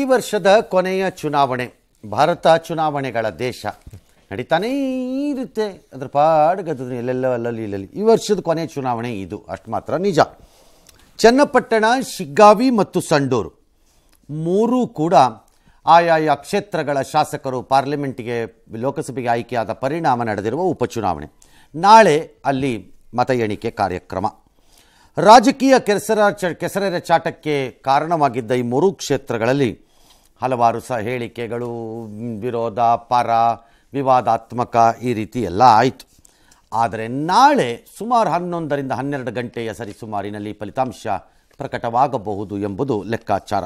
ಈ ವರ್ಷದ ಕೊನೆಯ ಚುನಾವಣೆ ಭಾರತ ಚುನಾವಣೆಗಳ ದೇಶ ನಡೀತಾನೇ ಇರುತ್ತೆ ಅದ್ರ ಪಾಡುಗದ್ದು ಎಲ್ಲೆಲ್ಲೋ ಅಲ್ಲಲ್ಲಿ ಇಲ್ಲಲ್ಲಿ ಈ ವರ್ಷದ ಕೊನೆಯ ಚುನಾವಣೆ ಇದು ಅಷ್ಟು ಮಾತ್ರ ನಿಜ ಚನ್ನಪಟ್ಟಣ ಶಿಗ್ಗಾವಿ ಮತ್ತು ಸಂಡೂರು ಮೂರೂ ಕೂಡ ಆಯಾಯ ಕ್ಷೇತ್ರಗಳ ಶಾಸಕರು ಪಾರ್ಲಿಮೆಂಟಿಗೆ ಲೋಕಸಭೆಗೆ ಆಯ್ಕೆಯಾದ ಪರಿಣಾಮ ನಡೆದಿರುವ ಉಪಚುನಾವಣೆ ನಾಳೆ ಅಲ್ಲಿ ಮತ ಎಣಿಕೆ ಕಾರ್ಯಕ್ರಮ ರಾಜಕೀಯ ಕೆಸರ ಚ ಕೆಸರರ ಚಾಟಕ್ಕೆ ಕಾರಣವಾಗಿದ್ದ ಈ ಮೂರು ಕ್ಷೇತ್ರಗಳಲ್ಲಿ ಹಲವಾರು ಸ ಹೇಳಿಕೆಗಳು ವಿರೋಧ ಪರ ವಿವಾದಾತ್ಮಕ ಈ ರೀತಿ ಎಲ್ಲ ಆಯಿತು ಆದರೆ ನಾಳೆ ಸುಮಾರು ಹನ್ನೊಂದರಿಂದ ಹನ್ನೆರಡು ಗಂಟೆಯ ಸರಿಸುಮಾರಿನಲ್ಲಿ ಫಲಿತಾಂಶ ಪ್ರಕಟವಾಗಬಹುದು ಎಂಬುದು ಲೆಕ್ಕಾಚಾರ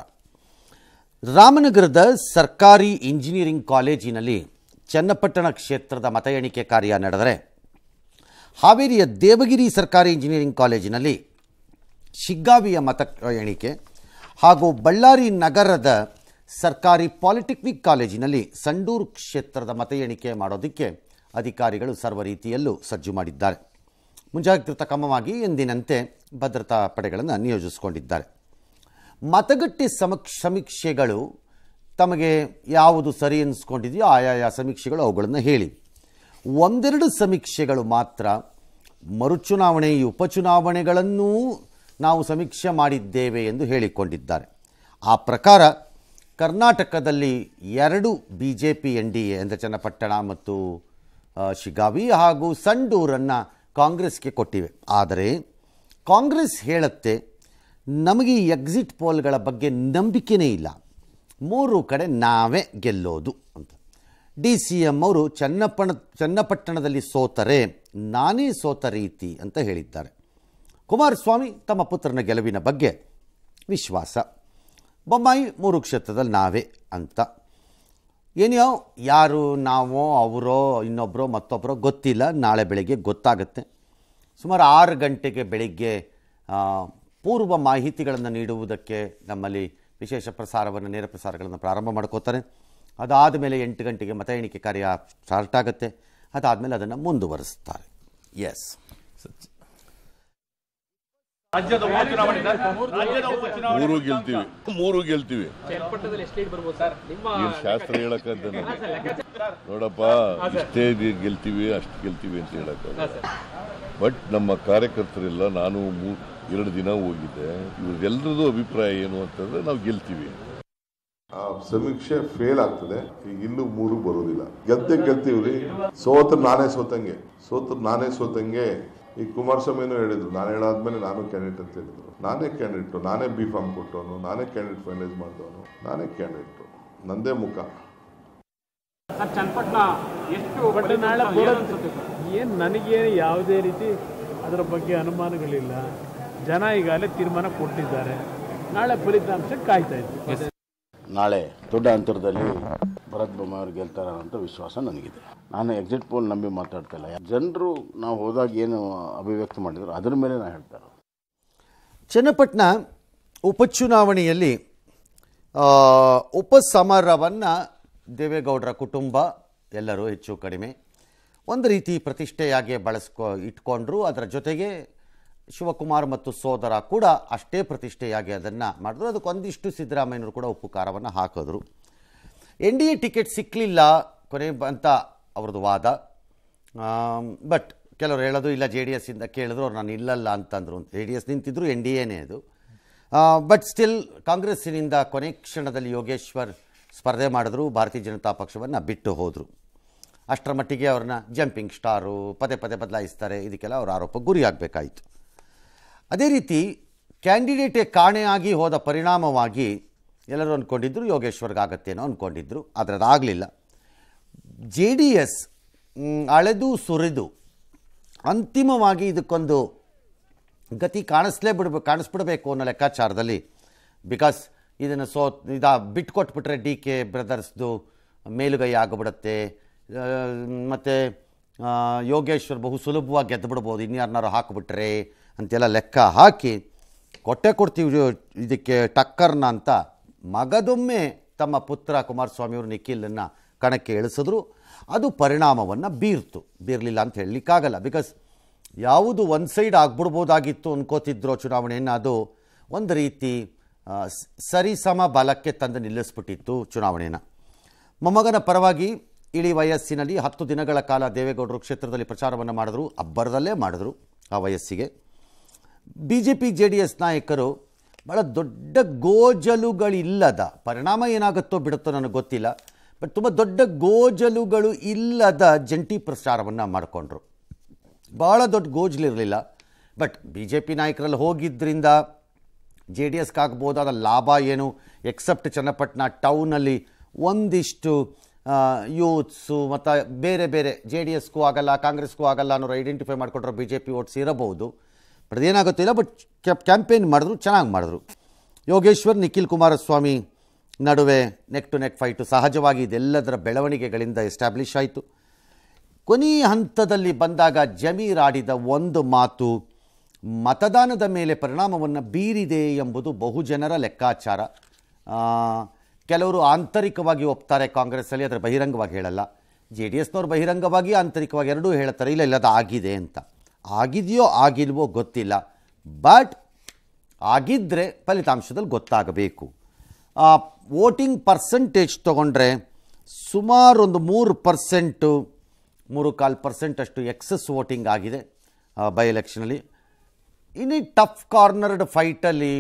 ರಾಮನಗರದ ಸರ್ಕಾರಿ ಇಂಜಿನಿಯರಿಂಗ್ ಕಾಲೇಜಿನಲ್ಲಿ ಚನ್ನಪಟ್ಟಣ ಕ್ಷೇತ್ರದ ಮತ ಎಣಿಕೆ ಕಾರ್ಯ ನಡೆದರೆ ಹಾವೇರಿಯ ದೇವಗಿರಿ ಸರ್ಕಾರಿ ಇಂಜಿನಿಯರಿಂಗ್ ಕಾಲೇಜಿನಲ್ಲಿ ಶಿಗ್ಗಾವಿಯ ಮತ ಎಣಿಕೆ ಹಾಗೂ ಬಳ್ಳಾರಿ ನಗರದ ಸರ್ಕಾರಿ ಪಾಲಿಟೆಕ್ನಿಕ್ ಕಾಲೇಜಿನಲ್ಲಿ ಸಂಡೂರು ಕ್ಷೇತ್ರದ ಮತ ಎಣಿಕೆ ಮಾಡೋದಕ್ಕೆ ಅಧಿಕಾರಿಗಳು ಸರ್ವ ರೀತಿಯಲ್ಲೂ ಸಜ್ಜು ಮಾಡಿದ್ದಾರೆ ಮುಂಜಾಗ್ರತಾ ಕ್ರಮವಾಗಿ ಎಂದಿನಂತೆ ಭದ್ರತಾ ಪಡೆಗಳನ್ನು ನಿಯೋಜಿಸಿಕೊಂಡಿದ್ದಾರೆ ಮತಗಟ್ಟೆ ಸಮ ಸಮೀಕ್ಷೆಗಳು ತಮಗೆ ಯಾವುದು ಸರಿ ಅನಿಸ್ಕೊಂಡಿದೆಯೋ ಆಯಾಯ ಸಮೀಕ್ಷೆಗಳು ಅವುಗಳನ್ನು ಹೇಳಿ ಒಂದೆರಡು ಸಮೀಕ್ಷೆಗಳು ಮಾತ್ರ ಮರುಚುನಾವಣೆ ಈ ಉಪಚುನಾವಣೆಗಳನ್ನೂ ನಾವು ಸಮೀಕ್ಷೆ ಮಾಡಿದ್ದೇವೆ ಎಂದು ಹೇಳಿಕೊಂಡಿದ್ದಾರೆ ಆ ಪ್ರಕಾರ ಕರ್ನಾಟಕದಲ್ಲಿ ಎರಡು B J P N D A ಅಂದರೆ ಚನ್ನಪಟ್ಟಣ ಮತ್ತು ಶಿಗಾವಿ ಹಾಗೂ ಸಂಡೂರನ್ನು ಕಾಂಗ್ರೆಸ್ಗೆ ಕೊಟ್ಟಿವೆ ಆದರೆ ಕಾಂಗ್ರೆಸ್ ಹೇಳುತ್ತೆ ನಮಗೆ ಈ ಎಕ್ಸಿಟ್ ಪೋಲ್ಗಳ ಬಗ್ಗೆ ನಂಬಿಕೆನೇ ಇಲ್ಲ ಮೂರು ಕಡೆ ನಾವೇ ಗೆಲ್ಲೋದು ಅಂತ ಡಿ ಸಿ ಎಮ್ ಅವರು ಚನ್ನಪಣ ಚನ್ನಪಟ್ಟಣದಲ್ಲಿ ಸೋತರೆ ನಾನೇ ಸೋತ ರೀತಿ ಅಂತ ಹೇಳಿದ್ದಾರೆ ಕುಮಾರಸ್ವಾಮಿ ತಮ್ಮ ಪುತ್ರನ ಗೆಲುವಿನ ಬಗ್ಗೆ ವಿಶ್ವಾಸ ಬೊಮ್ಮಾಯಿ ಮೂರು ಕ್ಷೇತ್ರದಲ್ಲಿ ನಾವೇ ಅಂತ ಏನೋ ಯಾರು ನಾವೋ ಅವರೋ ಇನ್ನೊಬ್ಬರೋ ಮತ್ತೊಬ್ಬರೋ ಗೊತ್ತಿಲ್ಲ ನಾಳೆ ಬೆಳಗ್ಗೆ ಗೊತ್ತಾಗುತ್ತೆ ಸುಮಾರು ಆರು ಗಂಟೆಗೆ ಬೆಳಿಗ್ಗೆ ಪೂರ್ವ ಮಾಹಿತಿಗಳನ್ನು ನೀಡುವುದಕ್ಕೆ ನಮ್ಮಲ್ಲಿ ವಿಶೇಷ ಪ್ರಸಾರವನ್ನು ನೇರ ಪ್ರಸಾರಗಳನ್ನು ಪ್ರಾರಂಭ ಮಾಡ್ಕೋತಾರೆ ಅದಾದ ಮೇಲೆ ಎಂಟು ಗಂಟೆಗೆ ಮತ ಎಣಿಕೆ ಕಾರ್ಯ ಸ್ಟಾರ್ಟ್ ಆಗುತ್ತೆ ಅದಾದಮೇಲೆ ಅದನ್ನು ಮುಂದುವರಿಸ್ತಾರೆ ಎಸ್ ರಾಜ್ಯದ ಮೂರು ಗೆಲ್ತೀವಿ ಮೂರು ಗೆಲ್ತೀವಿ ಶಾಸ್ತ್ರ ಹೇಳಕ್ಕ ನೋಡಪ್ಪ ಇಷ್ಟೇ ಗೆಲ್ತೀವಿ ಅಷ್ಟು ಗೆಲ್ತೀವಿ ಅಂತ ಹೇಳಕ್ಕ ಬಟ್ ನಮ್ಮ ಕಾರ್ಯಕರ್ತರೆಲ್ಲ ನಾನು ಎರಡು ದಿನ ಹೋಗಿದ್ದೆ ಇವ್ರದ್ದೆಲ್ಲರದ್ದು ಅಭಿಪ್ರಾಯ ಏನು ಅಂತಂದ್ರೆ ನಾವು ಗೆಲ್ತೀವಿ ಆ ಸಮೀಕ್ಷೆ ಫೇಲ್ ಆಗ್ತದೆ ಈಗ ಇಲ್ಲೂ ಮೂರು ಬರೋದಿಲ್ಲ ಗೆದ್ದೆ ಗೆಲ್ತೀವ್ರಿ ಸೋತ್ರ ನಾನೇ ಸೋತಂಗೆ ಸೋತ್ರ ನಾನೇ ಸೋತಂಗೆ ಈ ಕುಮಾರಸ್ವಾಮಿನೂ ಹೇಳಿದ್ರು ನಾನು ಹೇಳಾದ್ಮೇಲೆ ನಾನು ಕ್ಯಾಂಡಿಡೇಟ್ ಅಂತ ಹೇಳಿದ್ರು ನಾನೇ ಕ್ಯಾಂಡಿಡೇಟು ನಾನೇ ಬಿ ಫಾರ್ಮ್ ಕೊಟ್ಟವನು ನಾನೇ ಕ್ಯಾಂಡಿಡೇಟ್ ಫೈನಲೈಸ್ ಮಾಡಿದವನು ನಾನೇ ಕ್ಯಾಂಡಿಡೇಟು ನಂದೇ ಮುಖ ಏನು ನನಗೇನು ಯಾವುದೇ ರೀತಿ ಅದರ ಬಗ್ಗೆ ಅನುಮಾನಗಳಿಲ್ಲ ಜನ ಈಗಾಗಲೇ ತೀರ್ಮಾನ ಕೊಟ್ಟಿದ್ದಾರೆ ನಾಳೆ ಫಲಿತಾಂಶ ಕಾಯ್ತಾ ಇದ್ದೀವಿ ನಾಳೆ ದೊಡ್ಡ ಅಂತರದಲ್ಲಿ ಭರತ್ ಬೊಮ್ಮಾಯಿ ಗೆಲ್ತಾರ ಅಂತ ವಿಶ್ವಾಸ ನನಗಿದೆ ನಾನು ಎಕ್ಸಿಟ್ ಪೋಲ್ ನಂಬಿ ಮಾತಾಡ್ತಾ ಇಲ್ಲ ಜನರು ನಾವು ಹೋದಾಗ ಏನು ಅಭಿವ್ಯಕ್ತ ಮಾಡಿದ್ರು ಅದರ ಮೇಲೆ ನಾನು ಹೇಳ್ತಾರೆ ಚನ್ನಪಟ್ಟಣ ಉಪಚುನಾವಣೆಯಲ್ಲಿ ಉಪಸಮರವನ್ನು ದೇವೇಗೌಡರ ಕುಟುಂಬ ಎಲ್ಲರೂ ಹೆಚ್ಚು ಕಡಿಮೆ ಒಂದು ರೀತಿ ಪ್ರತಿಷ್ಠೆಯಾಗಿ ಬಳಸ್ಕೊ ಇಟ್ಕೊಂಡ್ರು ಅದರ ಜೊತೆಗೆ ಶಿವಕುಮಾರ್ ಮತ್ತು ಸೋದರ ಕೂಡ ಅಷ್ಟೇ ಪ್ರತಿಷ್ಠೆಯಾಗಿ ಅದನ್ನು ಮಾಡಿದ್ರು ಅದಕ್ಕೊಂದಿಷ್ಟು ಸಿದ್ದರಾಮಯ್ಯನವರು ಕೂಡ ಉಪಕಾರವನ್ನು ಹಾಕಿದ್ರು ಎನ್ ಡಿ ಎ ಟಿಕೆಟ್ ಸಿಕ್ಕಲಿಲ್ಲ ಕೊನೆ ಅಂತ ಅವ್ರದ್ದು ವಾದ ಬಟ್ ಕೆಲವರು ಹೇಳೋದು ಇಲ್ಲ ಜೆ ಡಿ ಇಂದ ಕೇಳಿದ್ರು ಅವ್ರು ನಾನು ಇಲ್ಲಲ್ಲ ಅಂತಂದರು ಜೆ ಡಿ ಎಸ್ ನಿಂತಿದ್ರು ಎನ್ ಡಿ ಎನೇ ಅದು ಬಟ್ ಸ್ಟಿಲ್ ಕಾಂಗ್ರೆಸ್ಸಿನಿಂದ ಕೊನೆ ಕ್ಷಣದಲ್ಲಿ ಯೋಗೇಶ್ವರ್ ಸ್ಪರ್ಧೆ ಮಾಡಿದ್ರು ಭಾರತೀಯ ಜನತಾ ಪಕ್ಷವನ್ನು ಬಿಟ್ಟು ಹೋದರು ಅಷ್ಟರ ಮಟ್ಟಿಗೆ ಅವ್ರನ್ನ ಜಂಪಿಂಗ್ ಸ್ಟಾರು ಪದೇ ಪದೇ ಬದಲಾಯಿಸ್ತಾರೆ ಇದಕ್ಕೆಲ್ಲ ಅವ್ರ ಆರೋಪ ಗುರಿಯಾಗಬೇಕಾಯಿತು ಅದೇ ರೀತಿ ಕ್ಯಾಂಡಿಡೇಟೇ ಕಾಣೆಯಾಗಿ ಹೋದ ಪರಿಣಾಮವಾಗಿ ಎಲ್ಲರೂ ಅಂದ್ಕೊಂಡಿದ್ರು ಯೋಗೇಶ್ವರ್ಗಾಗತ್ತೇನೋ ಅಂದ್ಕೊಂಡಿದ್ರು ಆದರೆ ಅದಾಗಲಿಲ್ಲ ಜೆ ಡಿ ಎಸ್ ಅಳೆದು ಸುರಿದು ಅಂತಿಮವಾಗಿ ಇದಕ್ಕೊಂದು ಗತಿ ಕಾಣಿಸ್ಲೇ ಬಿಡ್ಬೇಕು ಕಾಣಿಸ್ಬಿಡಬೇಕು ಅನ್ನೋ ಲೆಕ್ಕಾಚಾರದಲ್ಲಿ ಬಿಕಾಸ್ ಇದನ್ನು ಸೋ ಇದ ಬಿಟ್ಕೊಟ್ಬಿಟ್ರೆ ಡಿ ಕೆ ಬ್ರದರ್ಸ್ದು ಮೇಲುಗೈ ಆಗಿಬಿಡುತ್ತೆ ಮತ್ತು ಯೋಗೇಶ್ವರ್ ಬಹು ಸುಲಭವಾಗಿ ಗೆದ್ದುಬಿಡ್ಬೋದು ಇನ್ಯಾರನ್ನಾರು ಹಾಕಿಬಿಟ್ರೆ ಅಂತೆಲ್ಲ ಲೆಕ್ಕ ಹಾಕಿ ಕೊಟ್ಟೆ ಕೊಡ್ತೀವಿ ಇದಕ್ಕೆ ಟಕ್ಕರ್ನ ಅಂತ ಮಗದೊಮ್ಮೆ ತಮ್ಮ ಪುತ್ರ ಕುಮಾರಸ್ವಾಮಿಯವರು ನಿಖಿಲನ್ನು ಕಣಕ್ಕೆ ಇಳಿಸಿದ್ರು ಅದು ಪರಿಣಾಮವನ್ನು ಬೀರ್ತು ಬೀರಲಿಲ್ಲ ಅಂತ ಹೇಳಲಿಕ್ಕಾಗಲ್ಲ ಬಿಕಾಸ್ ಯಾವುದು ಒಂದು ಸೈಡ್ ಆಗ್ಬಿಡ್ಬೋದಾಗಿತ್ತು ಅನ್ಕೋತಿದ್ರು ಚುನಾವಣೆಯನ್ನು ಅದು ಒಂದು ರೀತಿ ಸರಿಸಮ ಬಲಕ್ಕೆ ತಂದು ನಿಲ್ಲಿಸ್ಬಿಟ್ಟಿತ್ತು ಚುನಾವಣೆಯನ್ನು ಮೊಮ್ಮಗನ ಪರವಾಗಿ ಇಳಿ ವಯಸ್ಸಿನಲ್ಲಿ ಹತ್ತು ದಿನಗಳ ಕಾಲ ದೇವೇಗೌಡರು ಕ್ಷೇತ್ರದಲ್ಲಿ ಪ್ರಚಾರವನ್ನು ಮಾಡಿದ್ರು ಅಬ್ಬರದಲ್ಲೇ ಮಾಡಿದ್ರು ಆ ವಯಸ್ಸಿಗೆ B J P J D S ನಾಯಕರು ಭಾಳ ದೊಡ್ಡ ಗೋಜಲುಗಳಿಲ್ಲದ ಪರಿಣಾಮ ಏನಾಗುತ್ತೋ ಬಿಡುತ್ತೋ ನನಗೆ ಗೊತ್ತಿಲ್ಲ ಬಟ್ ತುಂಬ ದೊಡ್ಡ ಗೋಜಲುಗಳು ಇಲ್ಲದ ಜಂಟಿ ಪ್ರಚಾರವನ್ನು ಮಾಡಿಕೊಂಡ್ರು ಭಾಳ ದೊಡ್ಡ ಗೋಜಲಿರಲಿಲ್ಲ ಬಟ್ ಬಿ ಜೆ ಪಿ ನಾಯಕರಲ್ಲಿ ಹೋಗಿದ್ದರಿಂದ ಜೆ ಡಿ ಎಸ್ಗೆ ಆಗ್ಬೋದಾದ ಲಾಭ ಏನು ಎಕ್ಸೆಪ್ಟ್ ಚನ್ನಪಟ್ಟಣ ಟೌನಲ್ಲಿ ಒಂದಿಷ್ಟು ಯೂತ್ಸು ಮತ್ತು ಬೇರೆ ಬೇರೆ ಜೆ ಡಿ ಎಸ್ಗೂ ಆಗಲ್ಲ ಕಾಂಗ್ರೆಸ್ಗೂ ಆಗಲ್ಲ ಅನ್ನೋರು ಐಡೆಂಟಿಫೈ ಮಾಡಿಕೊಂಡ್ರೆ ಬಿ ಜೆ ಪಿ ಓಟ್ಸ್ ಇರಬಹುದು ಬಟ್ ಏನಾಗುತ್ತಿಲ್ಲ ಬಟ್ ಕ್ಯಾಂಪೇನ್ ಮಾಡಿದ್ರು ಚೆನ್ನಾಗಿ ಮಾಡಿದ್ರು ಯೋಗೇಶ್ವರ್ ನಿಖಿಲ್ ಕುಮಾರಸ್ವಾಮಿ ನಡುವೆ ನೆಕ್ ಟು ನೆಕ್ ಫೈಟು ಸಹಜವಾಗಿ ಇದೆಲ್ಲದರ ಬೆಳವಣಿಗೆಗಳಿಂದ ಎಸ್ಟಾಬ್ಲಿಷ್ ಆಯಿತು ಕೊನೆಯ ಹಂತದಲ್ಲಿ ಬಂದಾಗ ಜಮೀರ್ ಆಡಿದ ಒಂದು ಮಾತು ಮತದಾನದ ಮೇಲೆ ಪರಿಣಾಮವನ್ನು ಬೀರಿದೆ ಎಂಬುದು ಬಹುಜನರ ಲೆಕ್ಕಾಚಾರ ಕೆಲವರು ಆಂತರಿಕವಾಗಿ ಒಪ್ತಾರೆ ಕಾಂಗ್ರೆಸ್ಸಲ್ಲಿ ಅದರ ಬಹಿರಂಗವಾಗಿ ಹೇಳಲ್ಲ ಜೆ ಡಿ ಎಸ್ನವ್ರು ಬಹಿರಂಗವಾಗಿ ಆಂತರಿಕವಾಗಿ ಎರಡೂ ಹೇಳ್ತಾರೆ ಇಲ್ಲ ಅದು ಆಗಿದೆ ಅಂತ ಆಗಿದೆಯೋ ಆಗಿಲ್ವೋ ಗೊತ್ತಿಲ್ಲ ಬಟ್ ಆಗಿದ್ದರೆ ಫಲಿತಾಂಶದಲ್ಲಿ ಗೊತ್ತಾಗಬೇಕು ವೋಟಿಂಗ್ ಪರ್ಸೆಂಟೇಜ್ ತೊಗೊಂಡ್ರೆ ಸುಮಾರು ಒಂದು ಮೂರು ಪರ್ಸೆಂಟು ಮೂರು ಕಾಲು ಪರ್ಸೆಂಟಷ್ಟು ಎಕ್ಸಸ್ ವೋಟಿಂಗ್ ಆಗಿದೆ ಬೈ ಎಲೆಕ್ಷನಲ್ಲಿ ಇನ್ನು ಟಫ್ ಕಾರ್ನರ್ಡ್ ಫೈಟಲ್ಲಿ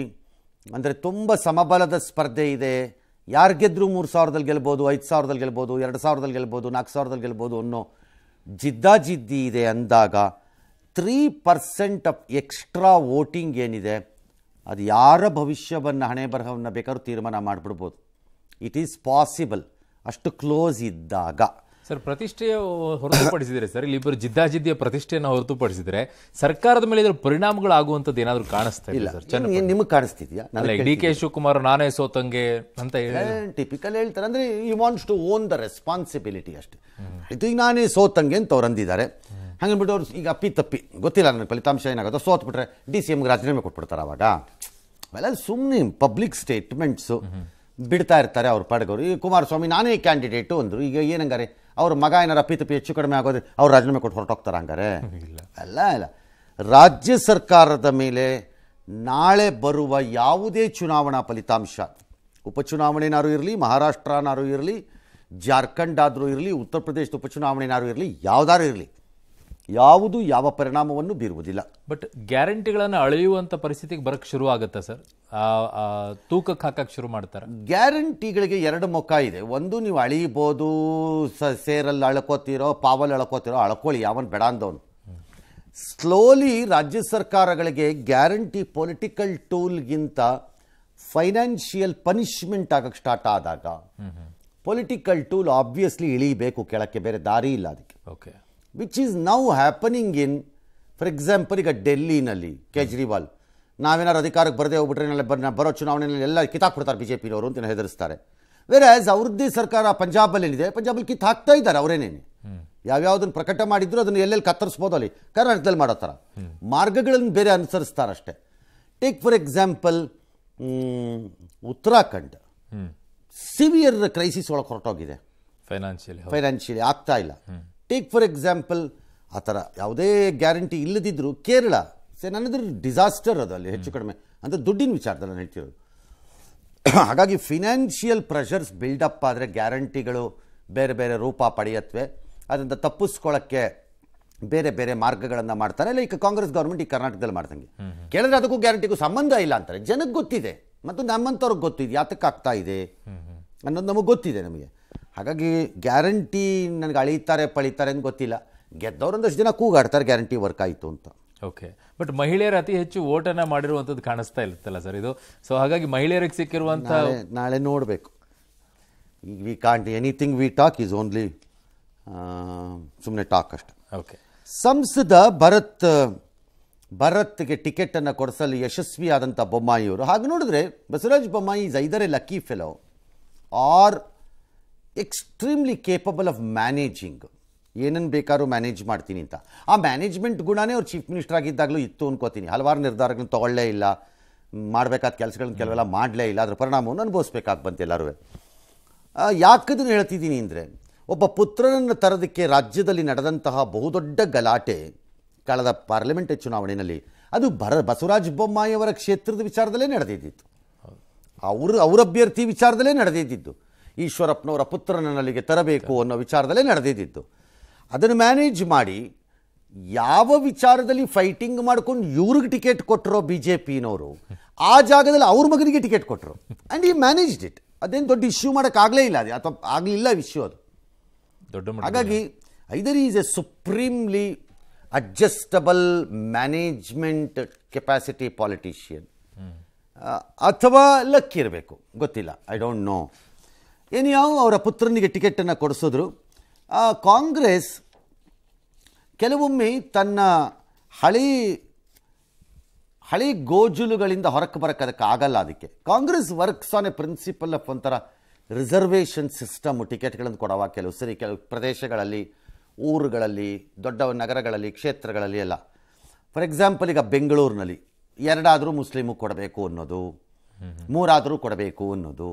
ಅಂದರೆ ತುಂಬ ಸಮಬಲದ ಸ್ಪರ್ಧೆ ಇದೆ ಯಾರು ಗೆದ್ದರೂ ಮೂರು ಸಾವಿರದಲ್ಲಿ ಗೆಲ್ಬೋದು ಐದು ಸಾವಿರದಲ್ಲಿ ಗೆಲ್ಬೋದು ಎರಡು ಸಾವಿರದಲ್ಲಿ ಗೆಲ್ಬೋದು ನಾಲ್ಕು ಸಾವಿರದಲ್ಲಿ ಗೆಲ್ಬೋದು ಅನ್ನೋ ಜಿದ್ದಾಜಿದ್ದಿ ಇದೆ ಅಂದಾಗ three percent of extra voting ಏನಿದೆ ಅದು ಯಾರ ಭವಿಷ್ಯವನ್ನು ಹಣೆ ಬರಹವನ್ನು ಬೇಕಾದ್ರೂ ತೀರ್ಮಾನ ಮಾಡಿಬಿಡ್ಬೋದು ಇಟ್ ಈಸ್ ಪಾಸಿಬಲ್ ಅಷ್ಟು ಕ್ಲೋಸ್ ಇದ್ದಾಗ ಸರ್ ಪ್ರತಿಷ್ಠೆಯ ಹೊರತುಪಡಿಸಿದರೆ ಸರ್ ಇಲ್ಲಿ ಇಬ್ಬರು ಜಿದ್ದಾಜಿದ್ದಿಯ ಪ್ರತಿಷ್ಠೆಯನ್ನು ಹೊರತುಪಡಿಸಿದರೆ ಸರ್ಕಾರದ ಮೇಲೆ ಇದರ ಪರಿಣಾಮಗಳು ಆಗುವಂಥದ್ದು ಏನಾದರೂ ಕಾಣಿಸ್ತಾ ಇಲ್ಲ ಸರ್ ನಿಮಗೆ ಕಾಣಿಸ್ತಿದ್ಯಾ ಡಿ ಕೆ ಶಿವಕುಮಾರ್ ನಾನೇ ಸೋತಂಗೆ ಅಂತ ಟಿಪಿಕಲ್ ಹೇಳ್ತಾರೆ ಅಂದರೆ you wants to own the responsibility ಅಷ್ಟೇ ಇದು ನಾನೇ ಸೋತಂಗೆ ಅಂತ ಅವ್ರು ಅಂದಿದ್ದಾರೆ ಬಿಟ್ಟು ಅವ್ರು ಈಗ ಅಪ್ಪಿ ತಪ್ಪಿ ಗೊತ್ತಿಲ್ಲ ನನಗೆ ಫಲಿತಾಂಶ ಏನಾಗುತ್ತೋ ಸೋತ್ಬಿಟ್ರೆ ಡಿ ಸಿ ಎಮ್ಗೆ ರಾಜೀನಾಮೆ ಕೊಟ್ಬಿಡ್ತಾರೆ ಅವಾಗ ಅವೆಲ್ಲ ಸುಮ್ಮನೆ ಪಬ್ಲಿಕ್ ಸ್ಟೇಟ್ಮೆಂಟ್ಸು ಬಿಡ್ತಾ ಇರ್ತಾರೆ ಅವ್ರ ಪಾಡ್ಗವ್ರು ಈಗ ಕುಮಾರಸ್ವಾಮಿ ನಾನೇ ಕ್ಯಾಂಡಿಡೇಟು ಅಂದರು ಈಗ ಏನಂಗಾರೆ ಅವ್ರ ಮಗ ಏನಾರು ಅಪ್ಪಿ ತಪ್ಪಿ ಹೆಚ್ಚು ಕಡಿಮೆ ಆಗೋದು ಅವ್ರು ರಾಜೀನಾಮೆ ಕೊಟ್ಟು ಹೊರಟೋಗ್ತಾರೆ ಹಂಗಾರೆ ಅಲ್ಲ ಇಲ್ಲ ರಾಜ್ಯ ಸರ್ಕಾರದ ಮೇಲೆ ನಾಳೆ ಬರುವ ಯಾವುದೇ ಚುನಾವಣಾ ಫಲಿತಾಂಶ ಉಪಚುನಾವಣೆನಾರು ಇರಲಿ ಮಹಾರಾಷ್ಟ್ರನಾರು ಇರಲಿ ಜಾರ್ಖಂಡ್ ಆದರೂ ಇರಲಿ ಉತ್ತರ ಪ್ರದೇಶದ ಉಪಚುನಾವಣೆನಾರು ಇರಲಿ ಯಾವುದಾದ್ರು ಇರಲಿ ಯಾವುದು ಯಾವ ಪರಿಣಾಮವನ್ನು ಬೀರುವುದಿಲ್ಲ ಬಟ್ ಗ್ಯಾರಂಟಿಗಳನ್ನು ಅಳೆಯುವಂಥ ಪರಿಸ್ಥಿತಿಗೆ ಬರಕ್ಕೆ ಶುರು ಆಗುತ್ತೆ ಸರ್ ತೂಕಕ್ಕೆ ಹಾಕಕ್ಕೆ ಶುರು ಮಾಡ್ತಾರೆ ಗ್ಯಾರಂಟಿಗಳಿಗೆ ಎರಡು ಮುಖ ಇದೆ ಒಂದು ನೀವು ಅಳೀಬೋದು ಸ ಸೇರಲ್ಲಿ ಅಳ್ಕೋತಿರೋ ಪಾವಲ್ಲಿ ಅಳ್ಕೋತಿರೋ ಅಳ್ಕೊಳ್ಳಿ ಯಾವನ್ ಬೇಡ ಅಂದವನು ಸ್ಲೋಲಿ ರಾಜ್ಯ ಸರ್ಕಾರಗಳಿಗೆ ಗ್ಯಾರಂಟಿ ಪೊಲಿಟಿಕಲ್ ಟೂಲ್ಗಿಂತ ಫೈನಾನ್ಷಿಯಲ್ ಪನಿಷ್ಮೆಂಟ್ ಆಗಕ್ಕೆ ಸ್ಟಾರ್ಟ್ ಆದಾಗ ಪೊಲಿಟಿಕಲ್ ಟೂಲ್ ಆಬ್ವಿಯಸ್ಲಿ ಇಳಿಬೇಕು ಕೆಳಕ್ಕೆ ಬೇರೆ ದಾರಿ ಇಲ್ಲ ಅದಕ್ಕೆ okay which is now happening in for example ಈಗ ಡೆಲ್ಲಿನಲ್ಲಿ ಕೇಜ್ರಿವಾಲ್ ನಾವೇನಾದ್ರು ಅಧಿಕಾರಕ್ಕೆ ಬರದೇ ಹೋಗ್ಬಿಟ್ರೆ ಬರೋ ಚುನಾವಣೆಯಲ್ಲಿ ಎಲ್ಲ ಕಿತ್ತಾಕ್ಬಿಡ್ತಾರೆ ಬಿ ಜೆ ಪಿನವರು ಅಂತ ಹೆದರಿಸ್ತಾರೆ ಬೇರೆ ಆಸ್ ಸರ್ಕಾರ ಪಂಜಾಬಲ್ಲಿ ಏನಿದೆ ಪಂಜಾಬಲ್ಲಿ ಕಿತ್ತು ಹಾಕ್ತಾ ಇದ್ದಾರೆ ಅವರೇನೇನೆ ಯಾವ್ಯಾವ್ದನ್ನು ಪ್ರಕಟ ಮಾಡಿದ್ರು ಅದನ್ನು ಎಲ್ಲೆಲ್ಲಿ ಕತ್ತರಿಸ್ಬೋದು ಅಲ್ಲಿ ಕರ್ನಾಟಕದಲ್ಲಿ ಮಾಡೋ ಥರ ಮಾರ್ಗಗಳನ್ನು ಬೇರೆ ಅನುಸರಿಸ್ತಾರಷ್ಟೆ take for example Uttarakhand severe crisis ಒಳಗೆ ಹೊರಟೋಗಿದೆ ಫೈನಾನ್ಷಿಯಲಿ ಫೈನಾನ್ಷಿಯಲಿ ಆಗ್ತಾ ಇಲ್ಲ ಟೇಕ್ ಫಾರ್ ಎಕ್ಸಾಂಪಲ್ ಆ ಥರ ಯಾವುದೇ ಗ್ಯಾರಂಟಿ ಇಲ್ಲದಿದ್ದರೂ ಕೇರಳ ಸೆ ನನ್ನದ್ರ ಡಿಸಾಸ್ಟರ್ ಅದು ಅಲ್ಲಿ ಹೆಚ್ಚು ಕಡಿಮೆ ಅಂದರೆ ದುಡ್ಡಿನ ವಿಚಾರದಲ್ಲಿ ನಾನು ಹೇಳ್ತಿರೋದು ಹಾಗಾಗಿ ಫಿನಾನ್ಷಿಯಲ್ ಪ್ರೆಷರ್ಸ್ ಬಿಲ್ಡಪ್ ಆದರೆ ಗ್ಯಾರಂಟಿಗಳು ಬೇರೆ ಬೇರೆ ರೂಪ ಪಡೆಯತ್ವೆ ಅದರಿಂದ ತಪ್ಪಿಸ್ಕೊಳ್ಳೋಕ್ಕೆ ಬೇರೆ ಬೇರೆ ಮಾರ್ಗಗಳನ್ನು ಮಾಡ್ತಾರೆ ಲೈಕ್ ಕಾಂಗ್ರೆಸ್ ಗೌರ್ಮೆಂಟ್ ಈ ಕರ್ನಾಟಕದಲ್ಲಿ ಮಾಡ್ದಂಗೆ ಕೇಳಿದ್ರೆ ಅದಕ್ಕೂ ಗ್ಯಾರಂಟಿಗೂ ಸಂಬಂಧ ಇಲ್ಲ ಅಂತಾರೆ ಜನಕ್ಕೆ ಗೊತ್ತಿದೆ ಮತ್ತು ನಮ್ಮಂಥವ್ರಿಗೆ ಗೊತ್ತಿದೆ ಯಾತಕ್ಕಾಗ್ತಾ ಇದೆ ಅನ್ನೋದು ನಮಗೆ ಗೊತ್ತಿದೆ ನಮಗೆ ಹಾಗಾಗಿ ಗ್ಯಾರಂಟಿ ನನಗೆ ಅಳೀತಾರೆ ಪಳೀತಾರೆ ಅಂತ ಗೊತ್ತಿಲ್ಲ ಒಂದಷ್ಟು ಜನ ಕೂಗಾಡ್ತಾರೆ ಗ್ಯಾರಂಟಿ ವರ್ಕ್ ಆಯಿತು ಅಂತ ಓಕೆ ಬಟ್ ಮಹಿಳೆಯರು ಅತಿ ಹೆಚ್ಚು ಓಟನ್ನು ಮಾಡಿರುವಂಥದ್ದು ಕಾಣಿಸ್ತಾ ಇರುತ್ತಲ್ಲ ಸರ್ ಇದು ಸೊ ಹಾಗಾಗಿ ಮಹಿಳೆಯರಿಗೆ ಸಿಕ್ಕಿರುವಂಥ ನಾಳೆ ನೋಡಬೇಕು we can't anything we talk is only ಸುಮ್ಮನೆ ಟಾಕ್ ಅಷ್ಟೆ ಓಕೆ ಸಂಸದ ಭರತ್ ಭರತ್ಗೆ ಟಿಕೆಟನ್ನು ಕೊಡಿಸಲು ಯಶಸ್ವಿಯಾದಂಥ ಬೊಮ್ಮಾಯಿಯವರು ಹಾಗೆ ನೋಡಿದ್ರೆ Basavaraj Bommai is either lucky fellow are extremely capable of managing ಏನನ್ನು ಬೇಕಾದ್ರೂ ಮ್ಯಾನೇಜ್ ಮಾಡ್ತೀನಿ ಅಂತ ಆ ಮ್ಯಾನೇಜ್ಮೆಂಟ್ ಗುಣನೇ ಅವ್ರು ಚೀಫ್ ಮಿನಿಸ್ಟರ್ ಆಗಿದ್ದಾಗಲೂ ಇತ್ತು ಅನ್ಕೋತೀನಿ ಹಲವಾರು ನಿರ್ಧಾರಗಳನ್ನ ತೊಗೊಳ್ಳೇ ಇಲ್ಲ ಮಾಡಬೇಕಾದ ಕೆಲಸಗಳನ್ನ ಕೆಲವೆಲ್ಲ ಮಾಡಲೇ ಇಲ್ಲ ಅದರ ಪರಿಣಾಮವನ್ನು ಅನುಭವಿಸ್ಬೇಕಾಗಿ ಬಂತು ಎಲ್ಲರೂ ಯಾಕದನ್ನು ಹೇಳ್ತಿದ್ದೀನಿ ಅಂದರೆ ಒಬ್ಬ ಪುತ್ರನನ್ನು ತರೋದಕ್ಕೆ ರಾಜ್ಯದಲ್ಲಿ ನಡೆದಂತಹ ಬಹುದೊಡ್ಡ ಗಲಾಟೆ ಕಳೆದ ಪಾರ್ಲಿಮೆಂಟ್ ಚುನಾವಣೆಯಲ್ಲಿ ಅದು ಬರ ಬಸವರಾಜ ಬೊಮ್ಮಾಯಿಯವರ ಕ್ಷೇತ್ರದ ವಿಚಾರದಲ್ಲೇ ನಡೆದಿದ್ದಿತ್ತು ಅವರು ಅವರ ಅಭ್ಯರ್ಥಿ ವಿಚಾರದಲ್ಲೇ ನಡೆದಿದ್ದಿದ್ದು ಈಶ್ವರಪ್ಪನವರ ಪುತ್ರನಲ್ಲಿಗೆ ತರಬೇಕು ಅನ್ನೋ ವಿಚಾರದಲ್ಲೇ ನಡೆದಿದ್ದು ಅದನ್ನು ಮ್ಯಾನೇಜ್ ಮಾಡಿ ಯಾವ ವಿಚಾರದಲ್ಲಿ ಫೈಟಿಂಗ್ ಮಾಡ್ಕೊಂಡು ಇವ್ರಿಗೆ ಟಿಕೆಟ್ ಕೊಟ್ಟರೋ ಬಿ ಜೆ ಪಿನವರು ಆ ಜಾಗದಲ್ಲಿ ಅವ್ರ ಮಗನಿಗೆ ಟಿಕೆಟ್ ಕೊಟ್ಟರು ಆ್ಯಂಡ್ ಈ ಮ್ಯಾನೇಜ್ಡ್ ಇಟ್ ಅದೇನು ದೊಡ್ಡ ಇಶ್ಯೂ ಮಾಡೋಕ್ಕಾಗಲೇ ಇಲ್ಲ ಅದು ಅಥವಾ ಆಗಲಿಲ್ಲ ಇಶ್ಯೂ ಅದು ದೊಡ್ಡ ಹಾಗಾಗಿ either is a supremely adjustable management capacity politician ಅಥವಾ ಲಕ್ ಇರಬೇಕು ಗೊತ್ತಿಲ್ಲ ಐ ಡೋಂಟ್ ನೋ ಏನಿಯಾವು ಅವರ ಪುತ್ರನಿಗೆ ಟಿಕೆಟನ್ನು ಕೊಡಿಸಿದ್ರು ಕಾಂಗ್ರೆಸ್ ಕೆಲವೊಮ್ಮೆ ತನ್ನ ಹಳಿ ಹಳಿ ಗೋಜುಲುಗಳಿಂದ ಹೊರಕ್ಕೆ ಬರೋಕ್ಕದಕ್ಕೆ ಆಗಲ್ಲ ಅದಕ್ಕೆ Congress works on a principle of ಒಂಥರ ರಿಸರ್ವೇಷನ್ ಸಿಸ್ಟಮ್ ಟಿಕೆಟ್ಗಳನ್ನು ಕೊಡವ ಕೆಲವು ಸರಿ ಕೆಲವು ಪ್ರದೇಶಗಳಲ್ಲಿ ಊರುಗಳಲ್ಲಿ ದೊಡ್ಡ ನಗರಗಳಲ್ಲಿ ಕ್ಷೇತ್ರಗಳಲ್ಲಿ ಎಲ್ಲ ಫಾರ್ ಎಕ್ಸಾಂಪಲ್ ಈಗ ಬೆಂಗಳೂರಿನಲ್ಲಿ ಎರಡಾದರೂ ಮುಸ್ಲಿಮು ಕೊಡಬೇಕು ಅನ್ನೋದು ಮೂರಾದರೂ ಕೊಡಬೇಕು ಅನ್ನೋದು